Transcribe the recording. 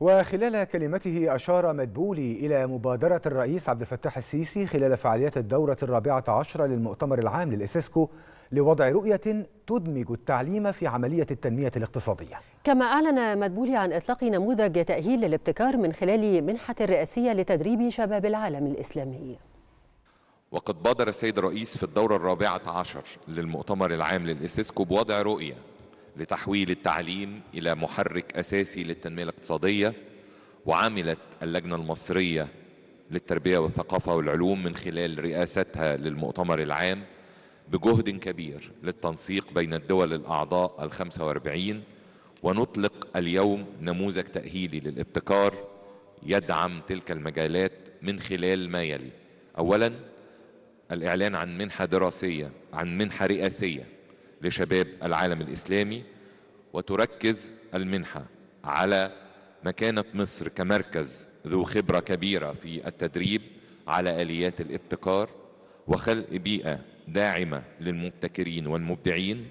وخلال كلمته أشار مدبولي إلى مبادرة الرئيس عبد الفتاح السيسي خلال فعاليات الدورة الرابعة عشرة للمؤتمر العام للإسيسكو لوضع رؤية تدمج التعليم في عملية التنمية الاقتصادية كما أعلن مدبولي عن إطلاق نموذج تأهيل للابتكار من خلال منحة رئاسية لتدريب شباب العالم الإسلامي وقد بادر السيد الرئيس في الدورة الرابعة عشر للمؤتمر العام للإسيسكو بوضع رؤية لتحويل التعليم إلى محرك أساسي للتنمية الاقتصادية وعملت اللجنة المصرية للتربية والثقافة والعلوم من خلال رئاستها للمؤتمر العام بجهد كبير للتنسيق بين الدول الأعضاء الخمسة واربعين ونطلق اليوم نموذج تأهيلي للابتكار يدعم تلك المجالات من خلال ما يلي أولا الإعلان عن منحة دراسية عن منحة رئاسية لشباب العالم الإسلامي وتركز المنحة على مكانة مصر كمركز ذو خبرة كبيرة في التدريب على آليات الابتكار وخلق بيئة داعمة للمبتكرين والمبدعين